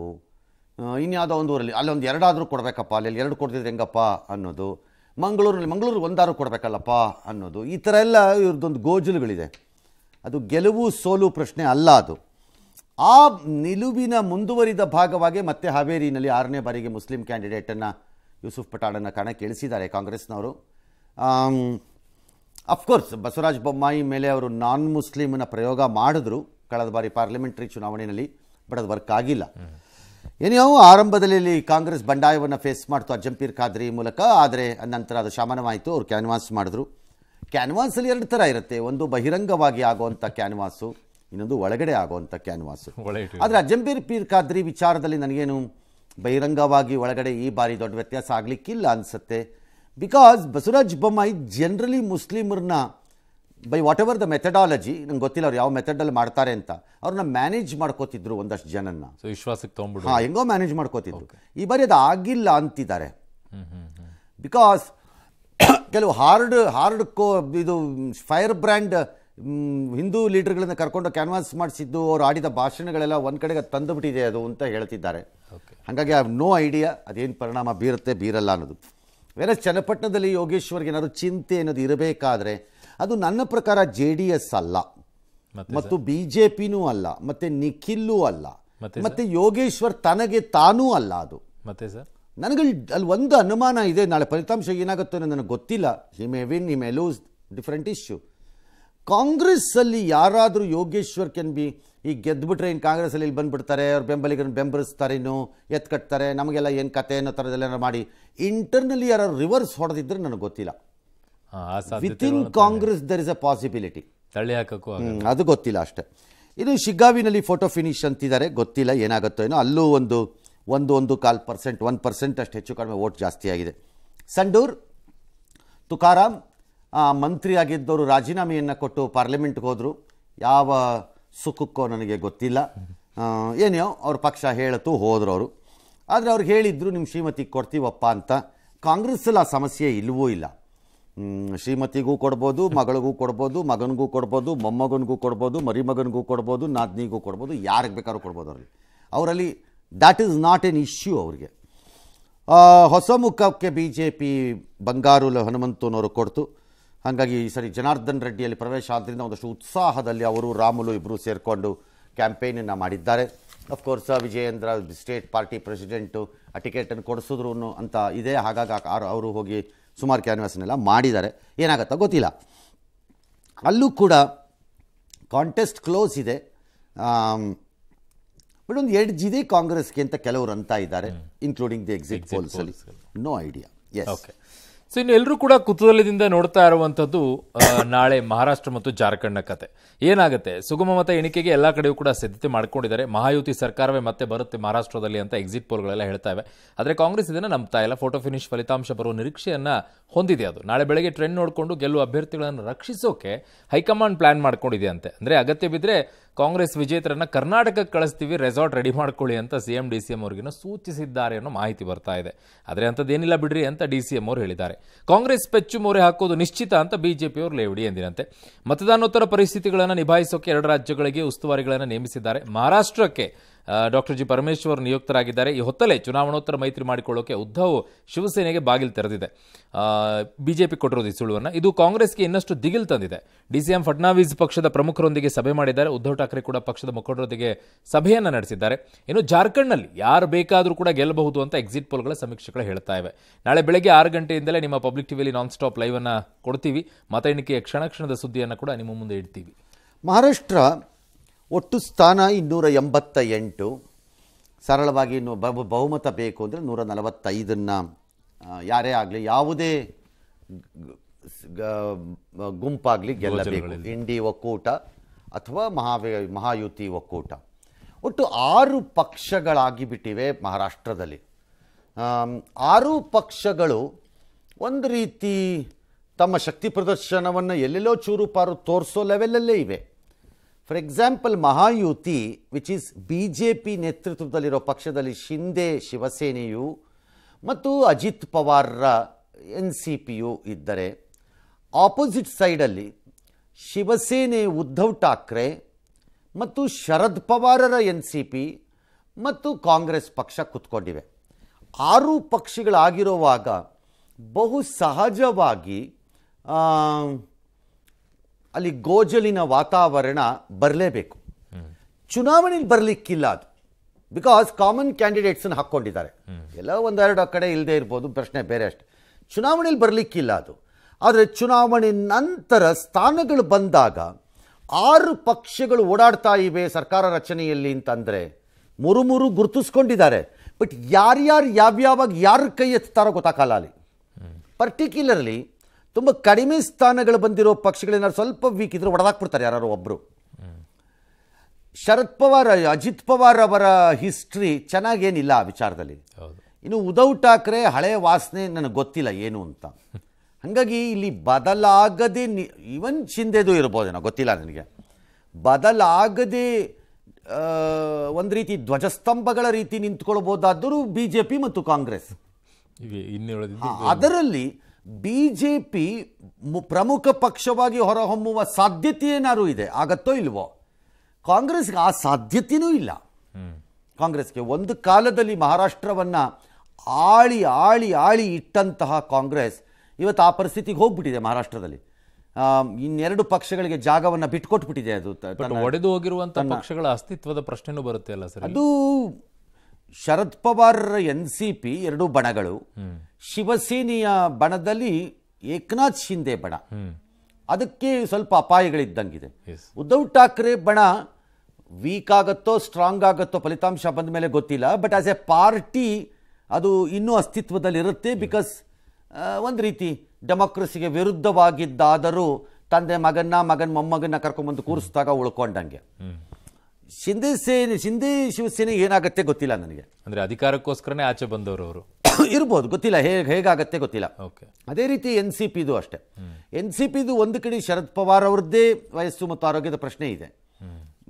ಇನ್ಯಾವುದೋ ಒಂದು ಊರಲ್ಲಿ ಅಲ್ಲೊಂದು ಎರಡಾದರೂ ಕೊಡಬೇಕಪ್ಪ ಅಲ್ಲಿ ಎರಡು ಕೊಡ್ತಿದ್ರೆ ಹೆಂಗಪ್ಪ ಅನ್ನೋದು ಮಂಗಳೂರಿನಲ್ಲಿ ಮಂಗಳೂರು ಒಂದಾರು ಕೊಡಬೇಕಲ್ಲಪ್ಪ ಅನ್ನೋದು ಈ ಥರ ಎಲ್ಲ ಇವ್ರದ್ದೊಂದು ಗೋಜಲುಗಳಿದೆ ಅದು ಗೆಲುವು ಸೋಲು ಪ್ರಶ್ನೆ ಅಲ್ಲ ಅದು ಆ ನಿಲುವಿನ ಮುಂದುವರಿದ ಭಾಗವಾಗಿ ಮತ್ತೆ ಹಾವೇರಿನಲ್ಲಿ ಆರನೇ ಬಾರಿಗೆ ಮುಸ್ಲಿಂ ಕ್ಯಾಂಡಿಡೇಟನ್ನು ಯೂಸುಫ್ ಪಠಾಣನ ಕಣಕ್ಕೆ ಇಳಿಸಿದ್ದಾರೆ ಕಾಂಗ್ರೆಸ್ನವರು ಅಫ್ಕೋರ್ಸ್ ಬಸವರಾಜ ಬೊಮ್ಮಾಯಿ ಮೇಲೆ ಅವರು ನಾನ್ ಮುಸ್ಲಿಮನ ಪ್ರಯೋಗ ಮಾಡಿದ್ರು ಕಳೆದ ಬಾರಿ ಪಾರ್ಲಿಮೆಂಟ್ರಿ ಚುನಾವಣೆಯಲ್ಲಿ ಬಟ್ ಅದು ವರ್ಕ್ ಆಗಿಲ್ಲ ಏನೆಯೋ ಆರಂಭದಲ್ಲಿ ಕಾಂಗ್ರೆಸ್ ಬಂಡಾಯವನ್ನು ಫೇಸ್ ಮಾಡ್ತು ಅಜ್ಜಂಪೀರ್ ಖಾದ್ರಿ ಮೂಲಕ ಆದರೆ ನಂತರ ಅದು ಶಮನವಾಯಿತು ಅವ್ರು ಕ್ಯಾನ್ವಾಸ್ ಮಾಡಿದ್ರು ಕ್ಯಾನ್ವಾಸಲ್ಲಿ ಎರಡು ಥರ ಇರುತ್ತೆ ಒಂದು ಬಹಿರಂಗವಾಗಿ ಆಗುವಂಥ ಕ್ಯಾನ್ವಾಸು ಇನ್ನೊಂದು ಒಳಗಡೆ ಆಗುವಂಥ ಕ್ಯಾನ್ವಾಸು ಆದರೆ ಅಜಂಬೀರ್ ಪೀರ್ ಖಾದ್ರಿ ವಿಚಾರದಲ್ಲಿ ನನಗೇನು ಬಹಿರಂಗವಾಗಿ ಒಳಗಡೆ ಈ ಬಾರಿ ದೊಡ್ಡ ವ್ಯತ್ಯಾಸ ಆಗಲಿಕ್ಕಿಲ್ಲ ಅನಿಸುತ್ತೆ ಬಿಕಾಸ್ ಬಸವರಾಜ್ ಬೊಮ್ಮಾಯಿ ಜನರಲಿ ಮುಸ್ಲಿಮರನ್ನ by whatever the methodology ನಂಗೆ ಗೊತ್ತಿಲ್ಲ ಅವ್ರು ಯಾವ ಮೆಥಡಲ್ಲಿ ಮಾಡ್ತಾರೆ ಅಂತ ಅವ್ರನ್ನ ಮ್ಯಾನೇಜ್ ಮಾಡ್ಕೋತಿದ್ರು ಒಂದಷ್ಟು ಜನನ್ನ ವಿಶ್ವಾಸಕ್ಕೆ ತೊಗೊಂಡ್ಬಿಡು ಹಾಂ ಹೆಂಗೋ ಮ್ಯಾನೇಜ್ ಮಾಡ್ಕೋತಿದ್ರು ಈ ಬಾರಿ ಅದು ಆಗಿಲ್ಲ ಅಂತಿದ್ದಾರೆ ಬಿಕಾಸ್ ಕೆಲವು ಹಾರ್ಡ್ ಹಾರ್ಡ್ ಕೋ ಇದು ಫೈರ್ ಬ್ರ್ಯಾಂಡ್ ಹಿಂದೂ ಲೀಡರ್ಗಳನ್ನ ಕರ್ಕೊಂಡು ಕ್ಯಾನ್ವಾಸ್ ಮಾಡಿಸಿದ್ದು ಅವ್ರು ಆಡಿದ ಭಾಷಣಗಳೆಲ್ಲ ಒಂದು ಕಡೆಗೆ ತಂದುಬಿಟ್ಟಿದೆ ಅದು ಅಂತ ಹೇಳ್ತಿದ್ದಾರೆ ಹಾಗಾಗಿ ಐ ನೋ ಐಡಿಯಾ ಅದೇನು ಪರಿಣಾಮ ಬೀರುತ್ತೆ ಬೀರಲ್ಲ ಅನ್ನೋದು ವೇರೆ ಚನ್ನಪಟ್ಟಣದಲ್ಲಿ ಯೋಗೇಶ್ವರ್ಗೆ ಏನಾದರೂ ಚಿಂತೆ ಅನ್ನೋದು ಇರಬೇಕಾದ್ರೆ ಅದು ನನ್ನ ಪ್ರಕಾರ ಜೆ ಡಿ ಎಸ್ ಅಲ್ಲ ಮತ್ತು ಬಿ ಜೆ ಪಿನೂ ಅಲ್ಲ ಮತ್ತೆ ನಿಖಿಲ್ಲೂ ಅಲ್ಲ ಮತ್ತೆ ಯೋಗೇಶ್ವರ್ ತನಗೆ ತಾನೂ ಅಲ್ಲ ಅದು ಮತ್ತೆ ಸರ್ ನನಗೆ ಅಲ್ಲಿ ಒಂದು ಅನುಮಾನ ಇದೆ ನಾಳೆ ಫಲಿತಾಂಶ ಏನಾಗುತ್ತೋ ನನಗೆ ಗೊತ್ತಿಲ್ಲ he may win he may lose different issue ಕಾಂಗ್ರೆಸ್ಸಲ್ಲಿ ಯಾರಾದರೂ ಯೋಗೇಶ್ವರ್ ಕೆನ್ ಬಿ ಈಗ ಗೆದ್ದುಬಿಟ್ರೆ ಕಾಂಗ್ರೆಸ್ ಅಲ್ಲಿ ಇಲ್ಲಿ ಬಂದ್ಬಿಡ್ತಾರೆ ಅವ್ರ ಬೆಂಬಲಿಗರನ್ನ ಬೆಂಬಲಿಸ್ತಾರೇನು ಎತ್ ಕಟ್ತಾರೆ ನಮಗೆಲ್ಲ ಏನು ಕತೆ ಅನ್ನೋ ಥರದಲ್ಲೇನೋ ಮಾಡಿ ಇಂಟರ್ನಲಿ ಯಾರು ರಿವರ್ಸ್ ಹೊಡೆದಿದ್ರೆ ನನಗೆ ಗೊತ್ತಿಲ್ಲ within Congress there is a possibility ತಳ್ಳಿ ಹಾಕಕ್ಕೂ ಅದು ಗೊತ್ತಿಲ್ಲ ಅಷ್ಟೇ ಇದು ಶಿಗ್ಗಾವಿನಲ್ಲಿ ಫೋಟೋ ಫಿನಿಶ್ ಅಂತಿದ್ದಾರೆ ಗೊತ್ತಿಲ್ಲ ಏನಾಗುತ್ತೋ ಏನೋ ಅಲ್ಲೂ ಒಂದು ಒಂದು ಒಂದು ಕಾಲ್ ಪರ್ಸೆಂಟ್ ಒನ್ ಪರ್ಸೆಂಟ್ ಅಷ್ಟು ಹೆಚ್ಚು ಕಡಿಮೆ ಓಟ್ ಜಾಸ್ತಿ ಆಗಿದೆ ಸಂಡೂರ್ ತುಕಾರಾಮ್ ಮಂತ್ರಿ ಆಗಿದ್ದವರು ರಾಜೀನಾಮೆಯನ್ನು ಕೊಟ್ಟು ಪಾರ್ಲಿಮೆಂಟ್ಗೆ ಹೋದರು ಯಾವ ಸುಖಕ್ಕೋ ನನಗೆ ಗೊತ್ತಿಲ್ಲ ಏನೋ ಅವ್ರ ಪಕ್ಷ ಹೇಳತು ಹೋದರು ಅವರು ಆದರೆ ಅವ್ರು ಹೇಳಿದ್ರು ನಿಮ್ಮ ಶ್ರೀಮತಿಗೆ ಕೊಡ್ತೀವಪ್ಪ ಅಂತ ಕಾಂಗ್ರೆಸ್ಸಲ್ಲಿ ಆ ಸಮಸ್ಯೆ ಇಲ್ಲವೂ ಇಲ್ಲ ಶ್ರೀಮತಿಗೂ ಕೊಡ್ಬೋದು ಮಗಳಿಗೂ ಕೊಡ್ಬೋದು ಮಗನಿಗೂ ಕೊಡ್ಬೋದು ಮೊಮ್ಮಗನಿಗೂ ಕೊಡ್ಬೋದು ಮರಿಮಗನಿಗೂ ಕೊಡ್ಬೋದು ನಾದಿನಿಗೂ ಕೊಡ್ಬೋದು ಯಾರಿಗೆ ಬೇಕಾದ್ರೂ ಕೊಡ್ಬೋದು ಅವರಲ್ಲಿ ಅವರಲ್ಲಿ that is not an issue ಅವರಿಗೆ ಹೊಸ ಮುಖಕ್ಕೆ ಬಿ ಜೆ ಪಿ ಬಂಗಾರು ಹನುಮಂತನವರು ಕೊಡ್ತು ಹಾಗಾಗಿ ಈ ಸರಿ ಜನಾರ್ದನ್ ರೆಡ್ಡಿಯಲ್ಲಿ ಪ್ರವೇಶ ಆದ್ದರಿಂದ ಒಂದಷ್ಟು ಉತ್ಸಾಹದಲ್ಲಿ ಅವರು ರಾಮುಲು ಇಬ್ಬರು ಸೇರಿಕೊಂಡು ಕ್ಯಾಂಪೇನನ್ನು ಮಾಡಿದ್ದಾರೆ of course Vijayendra state party president ಆ ಟಿಕೆಟನ್ನು ಕೊಡಿಸಿದ್ರು ಅಂತ ಇದೆ ಹಾಗಾಗಿ ಅವರು ಹೋಗಿ ಸುಮಾರು ಕ್ಯಾನ್ವಾಸನ್ನೆಲ್ಲ ಮಾಡಿದ್ದಾರೆ ಏನಾಗತ್ತಾ ಗೊತ್ತಿಲ್ಲ ಅಲ್ಲೂ ಕೂಡ ಕಾಂಟೆಸ್ಟ್ ಕ್ಲೋಸ್ ಇದೆ ಬಟ್ ಒಂದು ಎಡ್ಜ್ ಇದೆ ಕಾಂಗ್ರೆಸ್ಗೆ ಅಂತ ಕೆಲವರು ಅಂತ ಇದ್ದಾರೆ ಇನ್ಕ್ಲೂಡಿಂಗ್ ದಿ ಎಕ್ಸಿಟ್ ಪೋಲ್ಸಲ್ಲಿ no idea yes okay so ಇನ್ನು ಎಲ್ಲರೂ ಕೂಡ ಕುತೂಹಲದಿಂದ ನೋಡ್ತಾ ಇರುವಂಥದ್ದು ನಾಳೆ ಮಹಾರಾಷ್ಟ್ರ ಮತ್ತು ಜಾರ್ಖಂಡ್ನ ಕತೆ ಏನಾಗುತ್ತೆ ಸುಗಮ ಮತ ಎಣಿಕೆಗೆ ಎಲ್ಲ ಕಡೆಯೂ ಕೂಡ ಸಿದ್ಧತೆ ಮಾಡ್ಕೊಂಡಿದ್ದಾರೆ ಮಹಾಯುತಿ ಸರ್ಕಾರವೇ ಮತ್ತೆ ಬರುತ್ತೆ ಮಹಾರಾಷ್ಟ್ರದಲ್ಲಿ ಅಂತ ಎಕ್ಸಿಟ್ ಪೋಲ್ಗಳೆಲ್ಲ ಹೇಳ್ತಾ ಇವೆ ಆದರೆ ಕಾಂಗ್ರೆಸ್ ಇದನ್ನು ನಂಬ್ತಾ ಇಲ್ಲ ಫೋಟೋ ಫಿನಿಶ್ ಫಲಿತಾಂಶ ಬರುವ ನಿರೀಕ್ಷೆಯನ್ನು ಹೊಂದಿದೆ ಅದು ನಾಳೆ ಬೆಳಗ್ಗೆ ಟ್ರೆಂಡ್ ನೋಡಿಕೊಂಡು ಗೆಲ್ಲುವ ಅಭ್ಯರ್ಥಿಗಳನ್ನು ರಕ್ಷಿಸೋಕೆ ಹೈಕಮಾಂಡ್ ಪ್ಲಾನ್ ಮಾಡ್ಕೊಂಡಿದೆ ಅಂತೆ ಅಂದರೆ ಅಗತ್ಯ ಬಿದ್ದರೆ ಕಾಂಗ್ರೆಸ್ ವಿಜೇತರನ್ನು ಕರ್ನಾಟಕಕ್ಕೆ ಕಳಿಸ್ತೀವಿ ರೆಸಾರ್ಟ್ ರೆಡಿ ಮಾಡ್ಕೊಳ್ಳಿ ಅಂತ C M D C M ಅವರಿಗಿನ ಸೂಚಿಸಿದ್ದಾರೆ ಅನ್ನೋ ಮಾಹಿತಿ ಬರ್ತಾ ಇದೆ ಆದರೆ ಅಂಥದ್ದೇನಿಲ್ಲ ಬಿಡ್ರಿ ಅಂತ ಡಿ ಸಿ ಎಂ ಅವರು ಹೇಳಿದ್ದಾರೆ ಕಾಂಗ್ರೆಸ್ ಪೆಚ್ಚು ಮೊರೆ ಹಾಕೋದು ನಿಶ್ಚಿತ ಅಂತ ಬಿಜೆಪಿಯವರು ಲೇವಡಿ ಎಂದಿನಂತೆ ಮತದಾನೋತ್ತರ ಪರಿಸ್ಥಿತಿಗಳನ್ನು ನಿಭಾಯಿಸೋಕೆ ಎರಡು ರಾಜ್ಯಗಳಿಗೆ ಉಸ್ತುವಾರಿಗಳನ್ನು ನೇಮಿಸಿದ್ದಾರೆ ಮಹಾರಾಷ್ಟ್ರಕ್ಕೆ ಡಾಕ್ಟರ್ ಜಿ ಪರಮೇಶ್ವರ್ ನಿಯುಕ್ತರಾಗಿದ್ದಾರೆ ಈ ಹೊತ್ತಲೇ ಚುನಾವಣೋತ್ತರ ಮೈತ್ರಿ ಮಾಡಿಕೊಳ್ಳೋಕೆ ಉದ್ಧವ್ ಶಿವಸೇನೆಗೆ ಬಾಗಿಲು ತೆರೆದಿದೆ ಬಿಜೆಪಿ ಕೊಟ್ಟಿರೋದು ಈ ಸುಳುವನ್ನು ಇದು ಕಾಂಗ್ರೆಸ್ಗೆ ಇನ್ನಷ್ಟು ದಿಗಿಲ್ ತಂದಿದೆ ಡಿ ಸಿ ಎಂ ಫಡ್ನಾವೀಸ್ ಪಕ್ಷದ ಪ್ರಮುಖರೊಂದಿಗೆ ಸಭೆ ಮಾಡಿದ್ದಾರೆ ಉದ್ಧವ್ ಠಾಕ್ರೆ ಕೂಡ ಪಕ್ಷದ ಮುಖಂಡರೊಂದಿಗೆ ಸಭೆಯನ್ನು ನಡೆಸಿದ್ದಾರೆ ಇನ್ನು ಜಾರ್ಖಂಡ್ನಲ್ಲಿ ಯಾರು ಬೇಕಾದರೂ ಕೂಡ ಗೆಲ್ಲಬಹುದು ಅಂತ ಎಕ್ಸಿಟ್ ಪೋಲ್ಗಳ ಸಮೀಕ್ಷೆಗಳು ಹೇಳ್ತಾ ಇವೆ ನಾಳೆ ಬೆಳಗ್ಗೆ ಆರು ಗಂಟೆಯಿಂದಲೇ ನಿಮ್ಮ ಪಬ್ಲಿಕ್ ಟಿವಿಯಲ್ಲಿ ನಾನ್ ಸ್ಟಾಪ್ ಲೈವನ್ನು ಕೊಡ್ತೀವಿ ಮತ ಎಣಿಕೆಯ ಕ್ಷಣ ಕ್ಷಣದ ಸುದ್ದಿಯನ್ನು ಕೂಡ ನಿಮ್ಮ ಮುಂದೆ ಇಡ್ತೀವಿ ಮಹಾರಾಷ್ಟ್ರ ಒಟ್ಟು ಸ್ಥಾನ ಇನ್ನೂರ ಎಂಬತ್ತ ಎಂಟು ಸರಳವಾಗಿ ಬಹುಮತ ಬೇಕು ಅಂದರೆ ನೂರ ನಲವತ್ತೈದನ್ನು ಯಾರೇ ಆಗಲಿ ಯಾವುದೇ ಗುಂಪಾಗಲಿ ಗೆಲ್ಲಬೇಕು ಇಂಡಿ ಒಕ್ಕೂಟ ಅಥವಾ ಮಹಾ ಮಹಾಯುತಿ ಒಕ್ಕೂಟ ಒಟ್ಟು ಆರು ಪಕ್ಷಗಳಾಗಿ ಬಿಟ್ಟಿವೆ ಮಹಾರಾಷ್ಟ್ರದಲ್ಲಿ ಆರು ಪಕ್ಷಗಳು ಒಂದು ರೀತಿ ತಮ್ಮ ಶಕ್ತಿ ಪ್ರದರ್ಶನವನ್ನು ಎಲ್ಲೆಲ್ಲೋ ಚೂರುಪಾರು ತೋರಿಸೋ ಲೆವೆಲಲ್ಲೇ ಇವೆ for example Mahayuti which is B J P ನೇತೃತ್ವದಲ್ಲಿರೋ ಪಕ್ಷದಲ್ಲಿ ಶಿಂದೆ ಶಿವಸೇನೆಯು ಮತ್ತು ಅಜಿತ್ ಪವಾರ್ರ ಎನ್ ಸಿ ಪಿಯು ಇದ್ದರೆ ಆಪೋಸಿಟ್ ಸೈಡಲ್ಲಿ ಶಿವಸೇನೆ ಉದ್ಧವ್ ಠಾಕ್ರೆ ಮತ್ತು ಶರದ್ ಪವಾರರ ಎನ್ ಸಿ ಪಿ ಮತ್ತು ಕಾಂಗ್ರೆಸ್ ಪಕ್ಷ ಕೂತ್ಕೊಂಡಿವೆ ಆರು ಪಕ್ಷಗಳಾಗಿರುವಾಗ ಬಹು ಸಹಜವಾಗಿ ಅಲ್ಲಿ ಗೋಜಲಿನ ವಾತಾವರಣ ಬರಲೇಬೇಕು ಚುನಾವಣೆಯಲ್ಲಿ ಬರಲಿಕ್ಕಿಲ್ಲ ಅದು ಬಿಕಾಸ್ ಕಾಮನ್ ಕ್ಯಾಂಡಿಡೇಟ್ಸನ್ನು ಹಾಕ್ಕೊಂಡಿದ್ದಾರೆ ಎಲ್ಲ ಒಂದೆರಡು ಕಡೆ ಇಲ್ಲದೆ ಇರ್ಬೋದು ಪ್ರಶ್ನೆ ಬೇರೆ ಅಷ್ಟೆ ಚುನಾವಣೆಯಲ್ಲಿ ಬರಲಿಕ್ಕಿಲ್ಲ ಅದು ಆದರೆ ಚುನಾವಣೆ ನಂತರ ಸ್ಥಾನಗಳು ಬಂದಾಗ ಆರು ಪಕ್ಷಗಳು ಓಡಾಡ್ತಾ ಇವೆ ಸರ್ಕಾರ ರಚನೆಯಲ್ಲಿ ಅಂತಂದರೆ ಮೂರು ಮೂರು ಗುರುತಿಸ್ಕೊಂಡಿದ್ದಾರೆ ಬಟ್ ಯಾರ್ಯಾರು ಯಾವ್ಯಾವಾಗ ಯಾರ ಕೈ ಎತ್ತಾರೋ ಗೊತ್ತಾಗಲ್ಲ ಅಲ್ಲಿ ಪರ್ಟಿಕ್ಯುಲರ್ಲಿ ತುಂಬ ಕಡಿಮೆ ಸ್ಥಾನಗಳು ಬಂದಿರೋ ಪಕ್ಷಗಳೇನಾದ್ರು ಸ್ವಲ್ಪ ವೀಕ್ ಇದ್ರೆ ಒಡೆದಾಕ್ಬಿಡ್ತಾರೆ ಯಾರು ಒಬ್ಬರು ಶರದ್ ಪವಾರ್ ಅಜಿತ್ ಪವಾರ್ ಅವರ ಹಿಸ್ಟ್ರಿ ಚೆನ್ನಾಗೇನಿಲ್ಲ ಆ ವಿಚಾರದಲ್ಲಿ ಇನ್ನು ಉದೌಟ್ ಠಾಕ್ರೆ ಹಳೆ ವಾಸನೆ ನನಗೆ ಗೊತ್ತಿಲ್ಲ ಏನು ಅಂತ ಹಾಗಾಗಿ ಇಲ್ಲಿ ಬದಲಾಗದೆ ಇವನ್ ಚಿಂದೆದು ಇರ್ಬೋದೇನೋ ಗೊತ್ತಿಲ್ಲ ನನಗೆ ಬದಲಾಗದೆ ಒಂದು ರೀತಿ ಧ್ವಜಸ್ತಂಭಗಳ ರೀತಿ ನಿಂತ್ಕೊಳ್ಬೋದಾದರೂ ಬಿ ಜೆ ಪಿ ಮತ್ತು ಕಾಂಗ್ರೆಸ್ ಅದರಲ್ಲಿ ಬಿಜೆಪಿ ಪ್ರಮುಖ ಪಕ್ಷವಾಗಿ ಹೊರಹೊಮ್ಮುವ ಸಾಧ್ಯತೆ ಏನಾದರೂ ಇದೆ ಆಗತ್ತೋ ಇಲ್ವೋ ಕಾಂಗ್ರೆಸ್ಗೆ ಆ ಸಾಧ್ಯತೆಯೂ ಇಲ್ಲ ಕಾಂಗ್ರೆಸ್ಗೆ ಒಂದು ಕಾಲದಲ್ಲಿ ಮಹಾರಾಷ್ಟ್ರವನ್ನು ಆಳಿ ಆಳಿ ಆಳಿ ಇಟ್ಟಂತಹ ಕಾಂಗ್ರೆಸ್ ಇವತ್ತು ಆ ಪರಿಸ್ಥಿತಿಗೆ ಹೋಗ್ಬಿಟ್ಟಿದೆ ಮಹಾರಾಷ್ಟ್ರದಲ್ಲಿ ಇನ್ನೆರಡು ಪಕ್ಷಗಳಿಗೆ ಜಾಗವನ್ನು ಬಿಟ್ಕೊಟ್ಬಿಟ್ಟಿದೆ ಅದು ಒಡೆದು ಹೋಗಿರುವಂತಹ ಪಕ್ಷಗಳ ಅಸ್ತಿತ್ವದ ಪ್ರಶ್ನೆನೂ ಬರುತ್ತೆ ಅಲ್ಲ ಸರ್ ಅದು Sharad Pawar N C P ಎರಡೂ ಬಣಗಳು ಶಿವಸೇನೆಯ ಬಣದಲ್ಲಿ ಏಕನಾಥ್ ಶಿಂದೆ ಬಣ ಅದಕ್ಕೆ ಸ್ವಲ್ಪ ಅಪಾಯಗಳಿದ್ದಂಗಿದೆ ಉದ್ಧವ್ ಠಾಕ್ರೆ ಬಣ ವೀಕ್ ಆಗುತ್ತೋ ಸ್ಟ್ರಾಂಗ್ ಆಗುತ್ತೋ ಫಲಿತಾಂಶ ಬಂದ ಮೇಲೆ ಗೊತ್ತಿಲ್ಲ ಬಟ್ ಆಸ್ ಎ ಪಾರ್ಟಿ ಅದು ಇನ್ನೂ ಅಸ್ತಿತ್ವದಲ್ಲಿರುತ್ತೆ ಬಿಕಾಸ್ ಒಂದು ರೀತಿ ಡೆಮೋಕ್ರಸಿಗೆ ವಿರುದ್ಧವಾಗಿದ್ದಾದರೂ ತಂದೆ ಮಗನ್ನ ಮಗನ ಮೊಮ್ಮಗನ್ನ ಕರ್ಕೊಂಡ್ಬಂದು ಕೂರಿಸಿದಾಗ ಉಳ್ಕೊಂಡಂಗೆ ಶಿಂದೆ ಸೇನೆ ಶಿಂದೆ ಶಿವಸೇನೆ ಏನಾಗುತ್ತೆ ಗೊತ್ತಿಲ್ಲ ನನಗೆ ಅಂದರೆ ಅಧಿಕಾರಕ್ಕೋಸ್ಕರನೇ ಆಚೆ ಬಂದವರು ಅವರು ಇರ್ಬೋದು ಗೊತ್ತಿಲ್ಲ ಹೇಗೆ ಹೇಗಾಗತ್ತೆ ಗೊತ್ತಿಲ್ಲ ಓಕೆ ಅದೇ ರೀತಿ ಎನ್ ಸಿ ಪಿದು ಅಷ್ಟೇ ಎನ್ ಸಿ ಪಿದು ಒಂದು ಕಡೆ ಶರದ್ ಪವಾರ್ ಅವ್ರದ್ದೇ ವಯಸ್ಸು ಮತ್ತು ಆರೋಗ್ಯದ ಪ್ರಶ್ನೆ ಇದೆ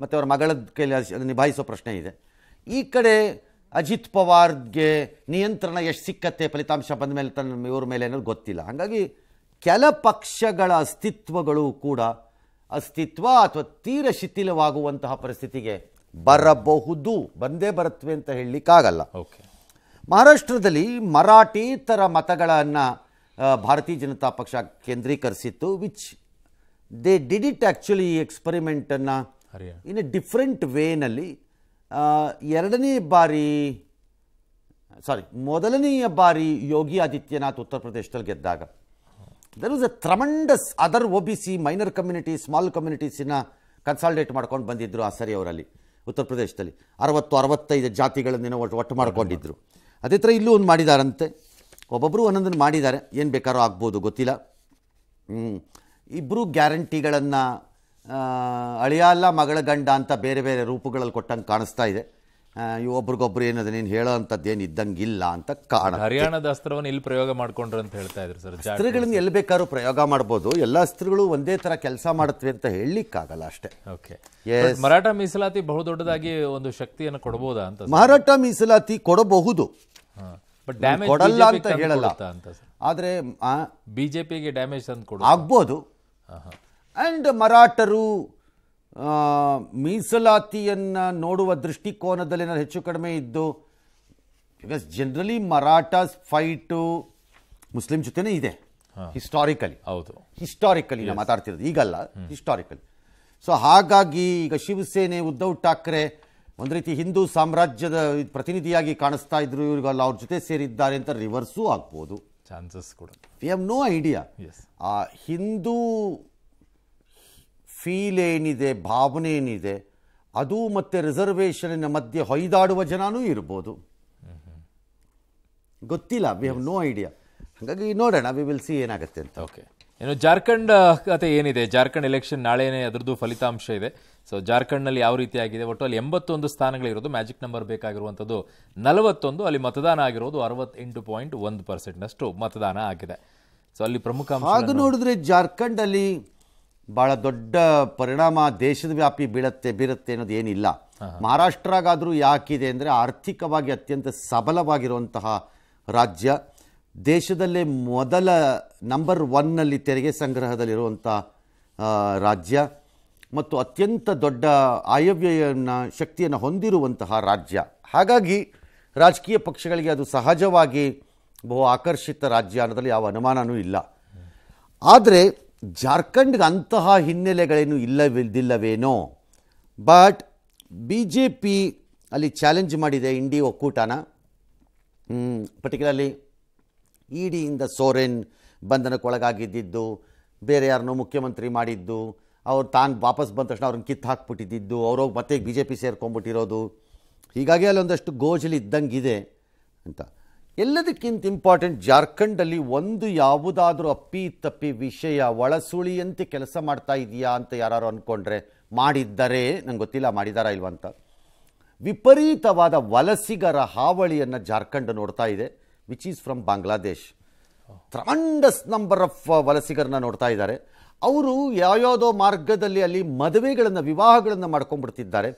ಮತ್ತು ಅವರ ಮಗಳ ಕೈಲಿ ಅದನ್ನು ನಿಭಾಯಿಸೋ ಪ್ರಶ್ನೆ ಇದೆ ಈ ಕಡೆ ಅಜಿತ್ ಪವಾರ್ಗೆ ನಿಯಂತ್ರಣ ಎಷ್ಟು ಸಿಕ್ಕತ್ತೆ ಫಲಿತಾಂಶ ಬಂದ ಮೇಲೆ ತನ್ನ ಇವ್ರ ಮೇಲೆ ಅನ್ನೋದು ಗೊತ್ತಿಲ್ಲ ಹಾಗಾಗಿ ಕೆಲ ಪಕ್ಷಗಳ ಅಸ್ತಿತ್ವಗಳು ಕೂಡ ಅಸ್ತಿತ್ವ ಅಥವಾ ತೀರ ಶಿಥಿಲವಾಗುವಂತಹ ಪರಿಸ್ಥಿತಿಗೆ ಬರಬಹುದು ಬಂದೇ ಬರುತ್ತವೆ ಅಂತ ಹೇಳಲಿಕ್ಕಾಗಲ್ಲ ಓಕೆ ಮಹಾರಾಷ್ಟ್ರದಲ್ಲಿ ಮರಾಠೇತರ ಮತಗಳನ್ನು ಭಾರತೀಯ ಜನತಾ ಪಕ್ಷ ಕೇಂದ್ರೀಕರಿಸಿತ್ತು which they did it actually ಈ ಎಕ್ಸ್ಪರಿಮೆಂಟನ್ನು ಇನ್ ಎ ಡಿಫ್ರೆಂಟ್ ವೇನಲ್ಲಿ ಎರಡನೇ ಬಾರಿ ಸಾರಿ ಮೊದಲನೆಯ ಬಾರಿ ಯೋಗಿ ಆದಿತ್ಯನಾಥ್ ಉತ್ತರ ಪ್ರದೇಶದಲ್ಲಿ ಗೆದ್ದಾಗ there is a tremendous other O B C minor community small ಕಮ್ಯುನಿಟೀಸನ್ನ ಕನ್ಸಾಲ್ಟೇಟ್ ಮಾಡ್ಕೊಂಡು ಬಂದಿದ್ದರು ಆ ಸರಿ ಅವರಲ್ಲಿ ಉತ್ತರ ಪ್ರದೇಶದಲ್ಲಿ ಅರವತ್ತು ಅರವತ್ತೈದು ಜಾತಿಗಳನ್ನೇನೋ ಒಟ್ಟು ಒಟ್ಟು ಮಾಡ್ಕೊಂಡಿದ್ದರು ಅದೇ ಥರ ಇಲ್ಲೂ ಒಂದು ಮಾಡಿದಾರಂತೆ ಒಬ್ಬೊಬ್ಬರು ಒಂದೊಂದನ್ನು ಮಾಡಿದ್ದಾರೆ ಏನು ಬೇಕಾದ್ರೂ ಆಗ್ಬೋದು ಗೊತ್ತಿಲ್ಲ ಇಬ್ಬರು ಗ್ಯಾರಂಟಿಗಳನ್ನು ಅಳಿಯಲ್ಲ ಮಗಳ ಗಂಡ ಅಂತ ಬೇರೆ ಬೇರೆ ರೂಪಗಳಲ್ಲಿ ಕೊಟ್ಟಂಗೆ ಕಾಣಿಸ್ತಾ ಇದೆ ಒಬ್ರಿಗೊಬ್ರು ಏನದ ನೀನು ಹೇಳೋ ಏನು ಇದ್ದಂಗಿಲ್ಲ ಅಂತ ಕಾರಣ ಹರಿಯಾಣದ ಅಸ್ತ್ರವನ್ನು ಇಲ್ಲಿ ಪ್ರಯೋಗ ಮಾಡ್ಕೊಂಡ್ರು ಅಂತ ಹೇಳ್ತಾ ಇದ್ರು ಸರ್ ಅಸ್ತ್ರಗಳನ್ನು ಎಲ್ಲಿ ಬೇಕಾದ್ರೂ ಪ್ರಯೋಗ ಮಾಡ್ಬೋದು ಎಲ್ಲ ಅಸ್ತ್ರಗಳು ಒಂದೇ ತರ ಕೆಲಸ ಮಾಡುತ್ತವೆ ಅಂತ ಹೇಳಲಿಕ್ಕಾಗಲ್ಲ ಅಷ್ಟೇ ಓಕೆ ಮರಾಠ ಮೀಸಲಾತಿ ದೊಡ್ಡದಾಗಿ ಒಂದು ಶಕ್ತಿಯನ್ನು ಕೊಡಬಹುದಾ ಅಂತ ಮರಾಠ ಮೀಸಲಾತಿ ಕೊಡಬಹುದು ಬಟ್ ಕೊಡಲ್ಲ ಅಂತ ಹೇಳಲ್ಲ ಅಂತ ಆದರೆ ಬಿಜೆಪಿಗೆ ಡ್ಯಾಮೇಜ್ ತಂದು ಕೊಡ ಆಗ್ಬೋದು ಆ್ಯಂಡ್ ಮರಾಠರು ಮೀಸಲಾತಿಯನ್ನು ನೋಡುವ ದೃಷ್ಟಿಕೋನದಲ್ಲಿ ನಾನು ಹೆಚ್ಚು ಕಡಿಮೆ ಇದ್ದು ಬಿಕಾಸ್ ಜನರಲಿ ಮರಾಠಾಸ್ ಫೈಟು ಮುಸ್ಲಿಂ ಜೊತೆನೇ ಇದೆ ಹಿಸ್ಟಾರಿಕಲಿ ಹೌದು ಹಿಸ್ಟಾರಿಕಲಿ ನಾವು ಮಾತಾಡ್ತಿರೋದು ಈಗಲ್ಲ ಹಿಸ್ಟಾರಿಕಲಿ ಸೊ ಹಾಗಾಗಿ ಈಗ ಶಿವಸೇನೆ ಉದ್ಧವ್ ಠಾಕ್ರೆ ಒಂದು ರೀತಿ ಹಿಂದೂ ಸಾಮ್ರಾಜ್ಯದ ಪ್ರತಿನಿಧಿಯಾಗಿ ಕಾಣಿಸ್ತಾ ಇದ್ರು ಇವರಿಗೆಲ್ಲ ಅವ್ರ ಜೊತೆ ಸೇರಿದ್ದಾರೆ ಅಂತ ರಿವರ್ಸೂ ಆಗ್ಬೋದು ಚಾನ್ಸಸ್ ಕೂಡ ವಿ ಹ್ಯಾವ್ ನೋ ಐಡಿಯಾ ಆ ಹಿಂದೂ ಫೀಲ್ ಏನಿದೆ ಭಾವನೆ ಏನಿದೆ ಅದು ಮತ್ತೆ ರಿಸರ್ವೇಷನಿನ ಮಧ್ಯೆ ಹೊಯ್ದಾಡುವ ಜನನೂ ಇರ್ಬೋದು ಗೊತ್ತಿಲ್ಲ ವಿ ಹ್ಯಾವ್ ನೋ ಐಡಿಯಾ ಹಾಗಾಗಿ ನೋಡೋಣ ವಿ ವಿಲ್ ಸಿ ಏನಾಗುತ್ತೆ ಅಂತ ಓಕೆ ಏನು ಜಾರ್ಖಂಡ್ ಕತೆ ಏನಿದೆ ಜಾರ್ಖಂಡ್ ಎಲೆಕ್ಷನ್ ನಾಳೆನೇ ಅದರದ್ದು ಫಲಿತಾಂಶ ಇದೆ ಸೊ ಜಾರ್ಖಂಡ್ನಲ್ಲಿ ಯಾವ ರೀತಿ ಆಗಿದೆ ಒಟ್ಟು ಅಲ್ಲಿ ಎಂಬತ್ತೊಂದು ಸ್ಥಾನಗಳಿರೋದು ಮ್ಯಾಜಿಕ್ ನಂಬರ್ ಬೇಕಾಗಿರುವಂಥದ್ದು ನಲವತ್ತೊಂದು ಅಲ್ಲಿ ಮತದಾನ ಆಗಿರೋದು ಅರವತ್ತೆಂಟು ಪಾಯಿಂಟ್ ಒಂದು ಪರ್ಸೆಂಟ್ನಷ್ಟು ಮತದಾನ ಆಗಿದೆ ಸೊ ಅಲ್ಲಿ ಪ್ರಮುಖ ಹಾಗೆ ನೋಡಿದ್ರೆ ಜಾರ್ಖಂಡಲ್ಲಿ ಭಾಳ ದೊಡ್ಡ ಪರಿಣಾಮ ದೇಶದ ವ್ಯಾಪಿ ಬೀಳತ್ತೆ ಬೀರುತ್ತೆ ಅನ್ನೋದು ಏನಿಲ್ಲ ಮಹಾರಾಷ್ಟ್ರಗಾದರೂ ಯಾಕಿದೆ ಅಂದರೆ ಆರ್ಥಿಕವಾಗಿ ಅತ್ಯಂತ ಸಬಲವಾಗಿರುವಂತಹ ರಾಜ್ಯ ದೇಶದಲ್ಲೇ ಮೊದಲ ನಂಬರ್ ಒನ್ನಲ್ಲಿ ತೆರಿಗೆ ಸಂಗ್ರಹದಲ್ಲಿರುವಂಥ ರಾಜ್ಯ ಮತ್ತು ಅತ್ಯಂತ ದೊಡ್ಡ ಆಯವ್ಯಯನ ಶಕ್ತಿಯನ್ನು ಹೊಂದಿರುವಂತಹ ರಾಜ್ಯ ಹಾಗಾಗಿ ರಾಜಕೀಯ ಪಕ್ಷಗಳಿಗೆ ಅದು ಸಹಜವಾಗಿ ಬಹು ಆಕರ್ಷಿತ ರಾಜ್ಯ ಅನ್ನೋದ್ರಲ್ಲಿ ಯಾವ ಅನುಮಾನವೂ ಇಲ್ಲ ಆದರೆ ಜಾರ್ಖಂಡ್ಗೆ ಅಂತಹ ಹಿನ್ನೆಲೆಗಳೇನು ಇಲ್ಲವಿಲ್ಲವೇನೋ ಬಟ್ ಬಿ ಜೆ ಪಿ ಅಲ್ಲಿ ಚಾಲೆಂಜ್ ಮಾಡಿದೆ ಇಂಡಿ ಒಕ್ಕೂಟನ ಪರ್ಟಿಕ್ಯುಲರ್ಲಿ e ಇಡಿಯಿಂದ ಸೋರೆನ್ ಬಂಧನಕ್ಕೊಳಗಾಗಿದ್ದಿದ್ದು ಬೇರೆ ಯಾರನ್ನೋ ಮುಖ್ಯಮಂತ್ರಿ ಮಾಡಿದ್ದು ಅವ್ರು ತಾನು ವಾಪಸ್ ಬಂದ ತಕ್ಷಣ ಅವ್ರನ್ನ ಕಿತ್ತು ಹಾಕ್ಬಿಟ್ಟಿದ್ದು ಅವರು ಮತ್ತೆ ಬಿ ಜೆ ಪಿ ಸೇರ್ಕೊಂಬಿಟ್ಟಿರೋದು ಹೀಗಾಗಿ ಅಲ್ಲೊಂದಷ್ಟು ಗೋಜಲಿ ಇದ್ದಂಗಿದೆ ಅಂತ ಎಲ್ಲದಕ್ಕಿಂತ ಇಂಪಾರ್ಟೆಂಟ್ ಜಾರ್ಖಂಡಲ್ಲಿ ಒಂದು ಯಾವುದಾದ್ರೂ ಅಪ್ಪಿ ತಪ್ಪಿ ವಿಷಯ ಒಳಸುಳಿಯಂತೆ ಕೆಲಸ ಮಾಡ್ತಾ ಇದೆಯಾ ಅಂತ ಯಾರು ಅಂದ್ಕೊಂಡ್ರೆ ಮಾಡಿದ್ದರೆ ನಂಗೆ ಗೊತ್ತಿಲ್ಲ ಮಾಡಿದಾರಾ ಇಲ್ವಂತ ವಿಪರೀತವಾದ ವಲಸಿಗರ ಹಾವಳಿಯನ್ನು ಜಾರ್ಖಂಡ್ ನೋಡ್ತಾ ಇದೆ which is from Bangladesh tremendous number of ವಲಸಿಗರನ್ನ ನೋಡ್ತಾ ಇದ್ದಾರೆ ಅವರು ಯಾವ್ಯಾವುದೋ ಮಾರ್ಗದಲ್ಲಿ ಅಲ್ಲಿ ಮದುವೆಗಳನ್ನು ವಿವಾಹಗಳನ್ನು ಮಾಡ್ಕೊಂಡ್ಬಿಡ್ತಿದ್ದಾರೆ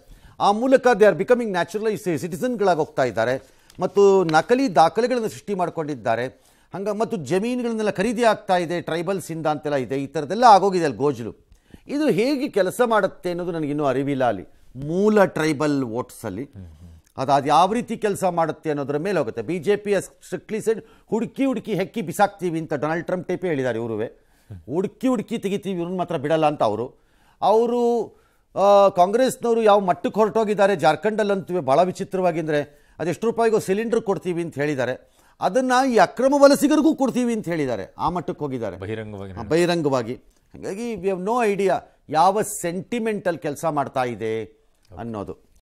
ಆ ಮೂಲಕ ದೇ ಆರ್ ಬಿಕಮಿಂಗ್ ನ್ಯಾಚುರಲೈಸ್ ಸಿಟಿಸನ್ಗಳಾಗಿ ಹೋಗ್ತಾ ಇದ್ದಾರೆ ಮತ್ತು ನಕಲಿ ದಾಖಲೆಗಳನ್ನು ಸೃಷ್ಟಿ ಮಾಡಿಕೊಂಡಿದ್ದಾರೆ ಹಂಗೆ ಮತ್ತು ಜಮೀನುಗಳನ್ನೆಲ್ಲ ಖರೀದಿ ಆಗ್ತಾ ಇದೆ ಇಂದ ಅಂತೆಲ್ಲ ಇದೆ ಈ ಥರದ್ದೆಲ್ಲ ಆಗೋಗಿದೆ ಅಲ್ಲಿ ಗೋಜಲು ಇದು ಹೇಗೆ ಕೆಲಸ ಮಾಡುತ್ತೆ ಅನ್ನೋದು ನನಗಿನ್ನೂ ಅರಿವಿಲ್ಲ ಅಲ್ಲಿ ಮೂಲ ಟ್ರೈಬಲ್ ವೋಟ್ಸಲ್ಲಿ ಅದು ಅದು ಯಾವ ರೀತಿ ಕೆಲಸ ಮಾಡುತ್ತೆ ಅನ್ನೋದ್ರ ಮೇಲೆ ಹೋಗುತ್ತೆ B J P strictly said ಹುಡುಕಿ ಹುಡುಕಿ ಹೆಕ್ಕಿ ಬಿಸಾಕ್ತೀವಿ ಅಂತ ಡೊನಾಲ್ಡ್ ಟ್ರಂಪ್ ಟೈಪ್ ಹೇಳಿದ್ದಾರೆ ಇವರುವೆ ಹುಡುಕಿ ಹುಡುಕಿ ತೆಗಿತೀವಿ ಇವ್ರನ್ನ ಮಾತ್ರ ಬಿಡಲ್ಲ ಅಂತ ಅವರು ಅವರು ಕಾಂಗ್ರೆಸ್ನವರು ಯಾವ ಮಟ್ಟಕ್ಕೆ ಹೊರಟೋಗಿದ್ದಾರೆ ಜಾರ್ಖಂಡಲ್ಲಂತೂ ಭಾಳ ವಿಚಿತ್ರವಾಗಿ ಅಂದರೆ ಅದೆಷ್ಟು ರೂಪಾಯಿಗೂ ಸಿಲಿಂಡರ್ ಕೊಡ್ತೀವಿ ಅಂತ ಹೇಳಿದ್ದಾರೆ ಅದನ್ನು ಈ ಅಕ್ರಮ ವಲಸಿಗರಿಗೂ ಕೊಡ್ತೀವಿ ಅಂತ ಹೇಳಿದ್ದಾರೆ ಆ ಮಟ್ಟಕ್ಕೆ ಹೋಗಿದ್ದಾರೆ ಬಹಿರಂಗವಾಗಿ ಬಹಿರಂಗವಾಗಿ ಹಾಗಾಗಿ ವಿ ಹ್ಯಾವ್ ನೋ ಐಡಿಯಾ ಯಾವ ಸೆಂಟಿಮೆಂಟಲ್ ಕೆಲಸ ಮಾಡ್ತಾ ಇದೆ ಅನ್ನೋದು